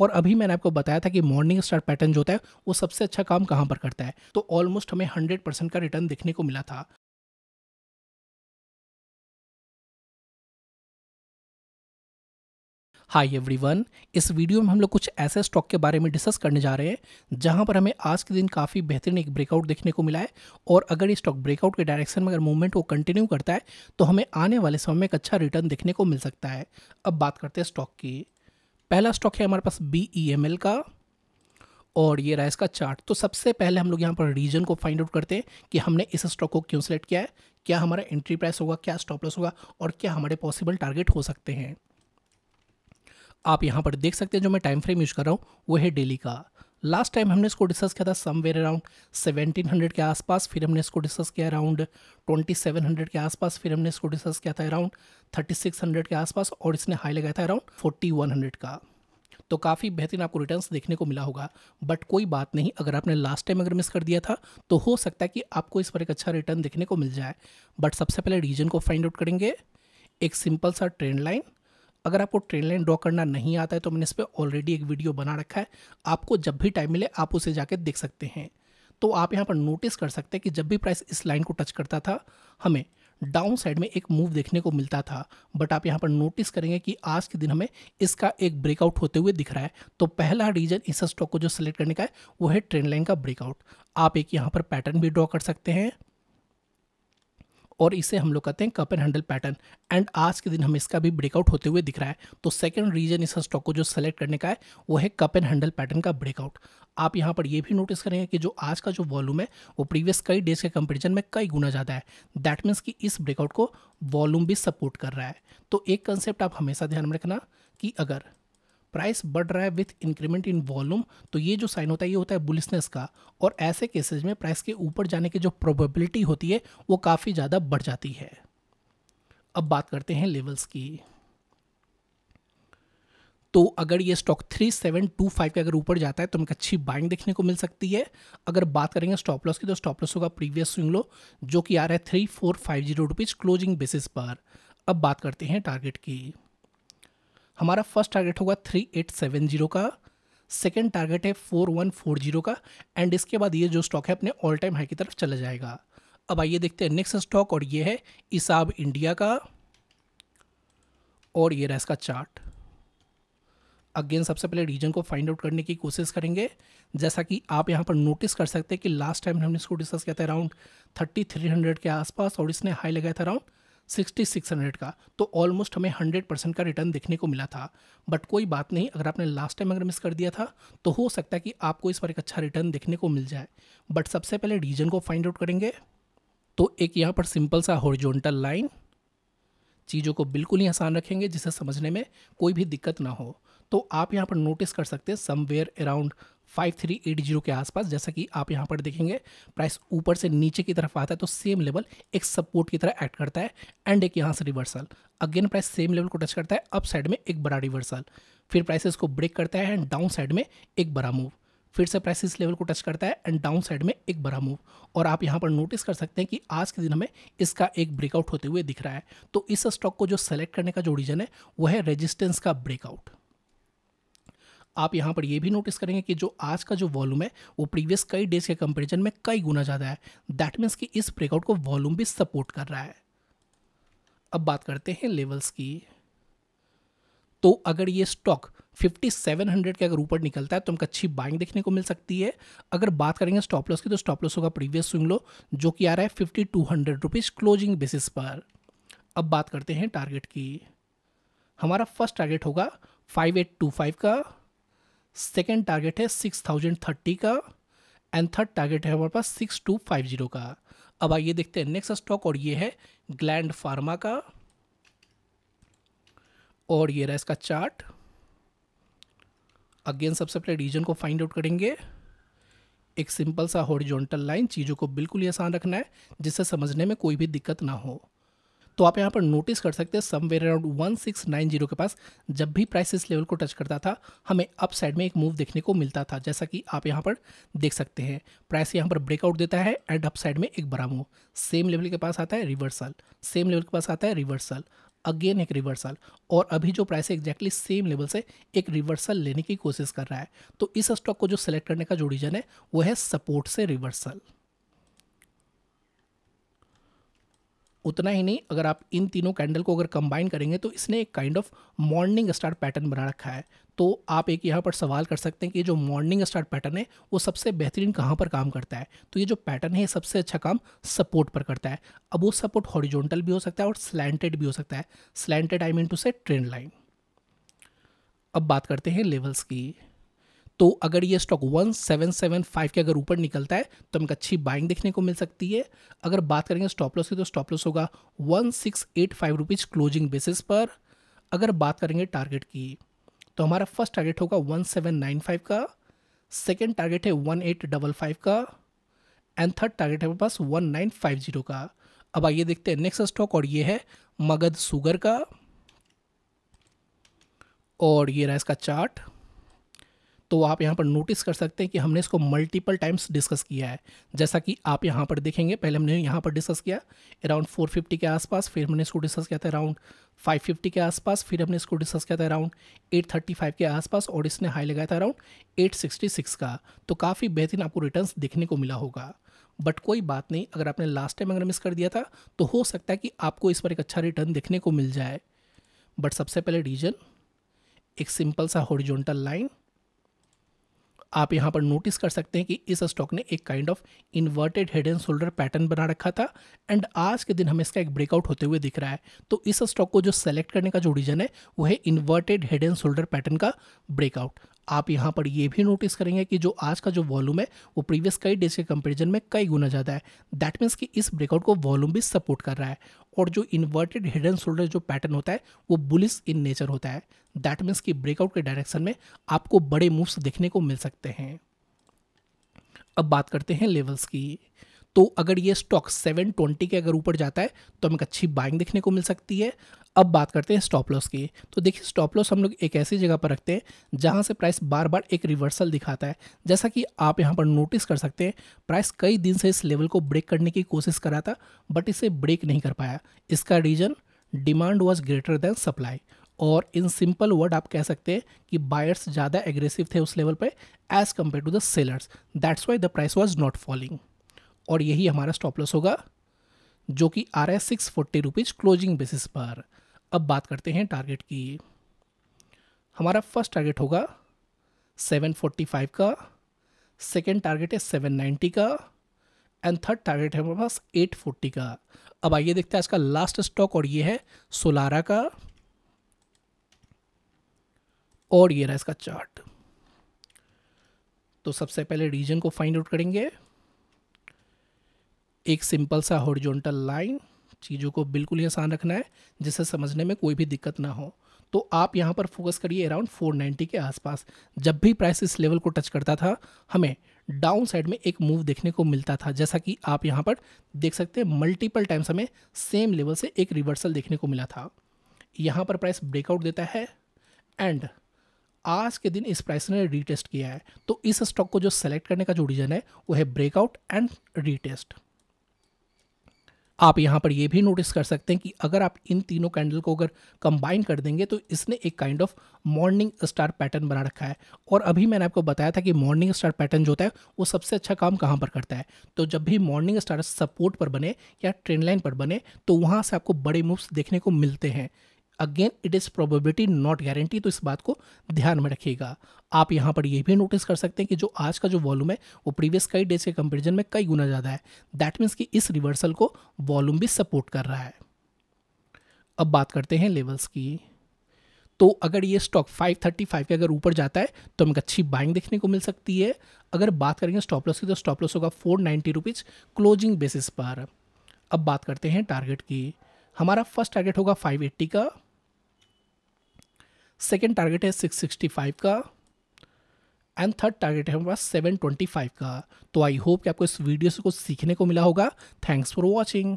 और अभी मैंने आपको बताया था कि मॉर्निंग स्टार पैटर्न जो होता है वो सबसे अच्छा काम कहाँ पर करता है तो ऑलमोस्ट हमें हंड्रेड परसेंट का रिटर्न देखने को मिला था हाय एवरीवन इस वीडियो में हम लोग कुछ ऐसे स्टॉक के बारे में डिस्कस करने जा रहे हैं जहां पर हमें आज के दिन काफ़ी बेहतरीन एक ब्रेकआउट देखने को मिला है और अगर ये स्टॉक ब्रेकआउट के डायरेक्शन में अगर मूवमेंट को कंटिन्यू करता है तो हमें आने वाले समय में एक अच्छा रिटर्न देखने को मिल सकता है अब बात करते हैं स्टॉक की पहला स्टॉक है हमारे पास बी ई एम एल का और ये रहा इसका चार्ट तो सबसे पहले हम लोग यहाँ पर रीजन को फाइंड आउट करते हैं कि हमने इस स्टॉक को क्यों सेलेक्ट किया है क्या हमारा एंट्री प्राइस होगा क्या स्टॉप लॉस होगा और क्या हमारे पॉसिबल टारगेट हो सकते हैं आप यहाँ पर देख सकते हैं जो मैं टाइम फ्रेम यूज़ कर रहा हूँ वो है डेली का लास्ट टाइम हमने इसको डिस्कस किया था समवेयर अराउंड 1700 के आसपास फिर हमने इसको डिस्कस किया अराउंड 2700 के आसपास फिर हमने इसको डिस्कस किया था अराउंड 3600 के आसपास और इसने हाई लगाया था अराउंड 4100 का तो काफ़ी बेहतरीन आपको रिटर्न देखने को मिला होगा बट कोई बात नहीं अगर आपने लास्ट टाइम अगर मिस कर दिया था तो हो सकता है कि आपको इस पर एक अच्छा रिटर्न देखने को मिल जाए बट सबसे पहले रीजन को फाइंड आउट करेंगे एक सिंपल सा ट्रेंड लाइन अगर आपको ट्रेन लाइन ड्रॉ करना नहीं आता है तो मैंने इस पर ऑलरेडी एक वीडियो बना रखा है आपको जब भी टाइम मिले आप उसे जाके देख सकते हैं तो आप यहाँ पर नोटिस कर सकते हैं कि जब भी प्राइस इस लाइन को टच करता था हमें डाउन साइड में एक मूव देखने को मिलता था बट आप यहाँ पर नोटिस करेंगे कि आज के दिन हमें इसका एक ब्रेकआउट होते हुए दिख रहा है तो पहला रीजन इस स्टॉक को जो सिलेक्ट करने का है वो है ट्रेंड लाइन का ब्रेकआउट आप एक यहाँ पर पैटर्न भी ड्रॉ कर सकते हैं और इसे हम लोग कहते हैं cup and handle pattern and आज के दिन हम इसका भी ब्रेकआउट होते हुए दिख रहा है तो सेकेंड रीजन इस स्टॉक को जो सेलेक्ट करने का है वो है कप एंड हैंडल पैटर्न का ब्रेकआउट आप यहाँ पर ये भी नोटिस करेंगे कि जो आज का जो वॉल्यूम है वो प्रीवियस कई डेज के कंपेरिजन में कई गुना ज़्यादा है दैट मीन्स कि इस ब्रेकआउट को वॉल्यूम भी सपोर्ट कर रहा है तो एक कंसेप्ट आप हमेशा ध्यान में रखना कि अगर प्राइस बढ़ रहा है विथ इंक्रीमेंट इन वॉल्यूम तो ये जो साइन होता है ये होता है बुलिसनेस का और ऐसे केसेज में प्राइस के ऊपर जाने की जो प्रोबेबिलिटी होती है वो काफ़ी ज़्यादा बढ़ जाती है अब बात करते हैं लेवल्स की तो अगर ये स्टॉक 3725 के अगर ऊपर जाता है तो हमें अच्छी बाइंग देखने को मिल सकती है अगर बात करेंगे स्टॉप लॉस की तो स्टॉप लॉस होगा प्रीवियस स्विंग लो जो कि आ रहा है three four five zero rupees closing basis पर अब बात करते हैं टारगेट की हमारा फर्स्ट टारगेट होगा थ्री एट सेवन जीरो का सेकेंड टारगेट है फोर वन फोर जीरो का एंड इसके बाद ये जो स्टॉक है अपने ऑल टाइम हाई की तरफ चला जाएगा अब आइए देखते हैं नेक्स्ट स्टॉक और ये है इसाब इंडिया का और ये रहा इसका चार्ट अगेन सबसे पहले रीजन को फाइंड आउट करने की कोशिश करेंगे जैसा कि आप यहाँ पर नोटिस कर सकते हैं कि लास्ट टाइम हमने इसको डिस्कस किया था अराउंड थर्टी थ्री हंड्रेड के आसपास और इसने हाई लगाया था अराउंड सिक्सटी सिक्स हंड्रेड का तो ऑलमोस्ट हमें हंड्रेड परसेंट का रिटर्न देखने को मिला था बट कोई बात नहीं अगर आपने लास्ट टाइम अगर मिस कर दिया था तो हो सकता है कि आपको इस बार एक अच्छा रिटर्न देखने को मिल जाए बट सबसे पहले रीजन को फाइंड आउट करेंगे तो एक यहाँ पर सिंपल सा हॉरिजॉन्टल लाइन चीज़ों को बिल्कुल ही आसान रखेंगे जिसे समझने में कोई भी दिक्कत ना हो तो आप यहाँ पर नोटिस कर सकते हैं समवेयर अराउंड 5380 के आसपास जैसा कि आप यहाँ पर देखेंगे प्राइस ऊपर से नीचे की तरफ आता है तो सेम लेवल एक सपोर्ट की तरह एक्ट करता है एंड एक यहाँ से reversal again price same level को टच करता है अप साइड में एक बड़ा रिवर्सल फिर प्राइस इसको ब्रेक करता है एंड डाउन साइड में एक बड़ा मूव फिर से प्राइस इस लेवल को टच करता है एंड डाउन साइड में एक बड़ा मूव और आप यहाँ पर नोटिस कर सकते हैं कि आज के दिन हमें इसका एक ब्रेकआउट होते हुए दिख रहा है तो इस स्टॉक को जो सेलेक्ट करने का जो रीजन है वह है रेजिस्टेंस का ब्रेकआउट आप यहाँ पर यह भी नोटिस करेंगे कि जो आज का जो वॉल्यूम है वो प्रीवियस कई डेज के कंपेरिजन में कई गुना ज़्यादा है दैट मीन्स कि इस ब्रेकआउट को वॉल्यूम भी सपोर्ट कर रहा है अब बात करते हैं लेवल्स की तो अगर ये स्टॉक 5700 के अगर ऊपर निकलता है तो हमको अच्छी बाइंग देखने को मिल सकती है अगर बात करेंगे स्टॉप लॉस की तो स्टॉप लॉस होगा प्रीवियस स्विंग लो जो कि आ रहा है fifty two hundred rupees closing basis पर अब बात करते हैं टारगेट की हमारा फर्स्ट टारगेट होगा फाइव एट टू फाइव का सेकेंड टारगेट है सिक्स थाउजेंड थर्टी का एंड थर्ड टारगेट है हमारे पास सिक्स टू फाइव जीरो का अब आइए देखते हैं नेक्स्ट स्टॉक और ये है ग्लैंड फार्मा का और ये रहा इसका चार्ट अगेन सबसे पहले रीजन को फाइंड आउट करेंगे एक सिंपल सा हॉरिजॉन्टल लाइन चीज़ों को बिल्कुल ही आसान रखना है जिससे समझने में कोई भी दिक्कत ना हो तो आप यहाँ पर नोटिस कर सकते हैं somewhere around one six nine zero के पास जब भी प्राइस इस लेवल को टच करता था हमें अप साइड में एक मूव देखने को मिलता था जैसा कि आप यहाँ पर देख सकते हैं प्राइस यहाँ पर ब्रेकआउट देता है एंड अप साइड में एक बड़ा मूव सेम लेवल के पास आता है रिवर्सल सेम लेवल के पास आता है रिवर्सल अगेन एक रिवर्सल और अभी जो प्राइस है एग्जैक्टली सेम लेवल से एक रिवर्सल लेने की कोशिश कर रहा है तो इस स्टॉक को जो सेलेक्ट करने का जो रीजन है वो है सपोर्ट से रिवर्सल उतना ही नहीं अगर आप इन तीनों कैंडल को अगर कंबाइन करेंगे तो इसने एक kind of morning star pattern बना रखा है तो आप एक यहाँ पर सवाल कर सकते हैं कि जो मॉर्निंग स्टार पैटर्न है वो सबसे बेहतरीन कहाँ पर काम करता है तो ये जो पैटर्न है सबसे अच्छा काम सपोर्ट पर करता है अब वो सपोर्ट हॉरिजोनटल भी हो सकता है और स्लैंटेड भी हो सकता है स्लैंटेड आई मीन टू से ट्रेंड लाइन अब बात करते हैं लेवल्स की तो अगर ये स्टॉक 1775 के अगर ऊपर निकलता है तो हमें अच्छी बाइंग देखने को मिल सकती है अगर बात करेंगे स्टॉप लॉस की तो स्टॉप लॉस होगा one six eight five rupees closing basis पर अगर बात करेंगे टारगेट की तो हमारा फर्स्ट टारगेट होगा वन सेवन नाइन फाइव का सेकेंड टारगेट है वन एट डबल फाइव का एंड थर्ड टारगेट है हमारे पास वन नाइन फाइव जीरो का अब आइए देखते हैं नेक्स्ट स्टॉक और ये है मगध सुगर का और ये रहा इसका चार्ट तो आप यहाँ पर नोटिस कर सकते हैं कि हमने इसको मल्टीपल टाइम्स डिस्कस किया है जैसा कि आप यहाँ पर देखेंगे पहले हमने यहाँ पर डिस्कस किया अराउंड 450 के आसपास फिर हमने इसको डिस्कस किया था अराउंड 550 के आसपास फिर हमने इसको डिस्कस किया था अराउंड 835 के आसपास और इसने हाई लगाया था अराउंड 866 का तो काफ़ी बेहतरीन आपको रिटर्न देखने को मिला होगा बट कोई बात नहीं अगर आपने लास्ट टाइम अगर मिस कर दिया था तो हो सकता है कि आपको इस पर एक अच्छा रिटर्न देखने को मिल जाए बट सबसे पहले रीजन एक सिंपल सा हॉरिजॉन्टल लाइन आप यहाँ पर नोटिस कर सकते हैं कि इस स्टॉक ने एक kind of inverted head and shoulder pattern बना रखा था एंड आज के दिन हमें इसका एक ब्रेकआउट होते हुए दिख रहा है तो इस स्टॉक को जो सेलेक्ट करने का जो रीजन है वो है inverted head and shoulder pattern का ब्रेकआउट आप यहाँ पर ये भी नोटिस करेंगे कि जो आज का जो वॉल्यूम है वो प्रीवियस कई डेज के कंपेरिजन में कई गुना ज़्यादा है दैट मीन्स कि इस ब्रेकआउट को वॉल्यूम भी सपोर्ट कर रहा है और जो इन्वर्टेड हेड एंड शोल्डर जो पैटर्न होता है वो बुलिस इन नेचर होता है दैट मीन्स कि ब्रेकआउट के डायरेक्शन में आपको बड़े मूव्स देखने को मिल सकते हैं अब बात करते हैं लेवल्स की तो अगर ये स्टॉक 720 के अगर ऊपर जाता है तो हमें अच्छी बाइंग देखने को मिल सकती है अब बात करते हैं स्टॉप लॉस की तो देखिए स्टॉप लॉस हम लोग एक ऐसी जगह पर रखते हैं जहाँ से प्राइस बार बार एक रिवर्सल दिखाता है जैसा कि आप यहाँ पर नोटिस कर सकते हैं प्राइस कई दिन से इस लेवल को ब्रेक करने की कोशिश कर रहा था बट इसे ब्रेक नहीं कर पाया इसका reason demand was greater than supply और इन सिंपल वर्ड आप कह सकते हैं कि बायर्स ज़्यादा एग्रेसिव थे उस लेवल पर as compared to the sellers that's why the price was not falling और यही हमारा स्टॉप लॉस होगा जो कि आ रहा है six forty rupees closing basis पर अब बात करते हैं टारगेट की हमारा फर्स्ट टारगेट होगा 745 का सेकेंड टारगेट है 790 का एंड थर्ड टारगेट है हमारे पास 840 का अब आइए देखते हैं का लास्ट स्टॉक और ये है सोलारा का और ये रहा इसका चार्ट तो सबसे पहले रीजन को फाइंड आउट करेंगे एक सिंपल सा हॉरिजॉन्टल लाइन चीज़ों को बिल्कुल ही आसान रखना है जिससे समझने में कोई भी दिक्कत ना हो तो आप यहाँ पर फोकस करिए अराउंड 490 के आसपास जब भी प्राइस इस लेवल को टच करता था हमें डाउन साइड में एक मूव देखने को मिलता था जैसा कि आप यहाँ पर देख सकते हैं मल्टीपल टाइम्स हमें सेम लेवल से एक रिवर्सल देखने को मिला था यहाँ पर प्राइस ब्रेकआउट देता है एंड आज के दिन इस प्राइस ने रीटेस्ट किया है तो इस स्टॉक को जो सेलेक्ट करने का जो रीजन है वो है ब्रेकआउट एंड रीटेस्ट आप यहाँ पर यह भी नोटिस कर सकते हैं कि अगर आप इन तीनों कैंडल को अगर कंबाइन कर देंगे तो इसने एक kind of morning star pattern बना रखा है और अभी मैंने आपको बताया था कि मॉर्निंग स्टार पैटर्न जो होता है वो सबसे अच्छा काम कहाँ पर करता है तो जब भी मॉर्निंग स्टार सपोर्ट पर बने या ट्रेन लाइन पर बने तो वहाँ से आपको बड़े मूव्स देखने को मिलते हैं again it is probability not guarantee तो इस बात को ध्यान में रखिएगा आप यहाँ पर ये भी नोटिस कर सकते हैं कि जो आज का जो वॉल्यूम है वो प्रीवियस कई डेज के कंपेरिजन में कई गुना ज़्यादा है दैट मीन्स कि इस रिवर्सल को वॉल्यूम भी सपोर्ट कर रहा है अब बात करते हैं लेवल्स की तो अगर ये स्टॉक 535 के अगर ऊपर जाता है तो हमें अच्छी बाइंग देखने को मिल सकती है अगर बात करेंगे स्टॉप लॉस की तो स्टॉप लॉस होगा four ninety rupees closing basis पर अब बात करते हैं टारगेट की हमारा फर्स्ट टारगेट होगा 580 का सेकेंड टारगेट है 665 का एंड थर्ड टारगेट है हमारे पास सेवन ट्वेंटी फाइव का तो आई होप कि आपको इस वीडियो से कुछ सीखने को मिला होगा थैंक्स फॉर वॉचिंग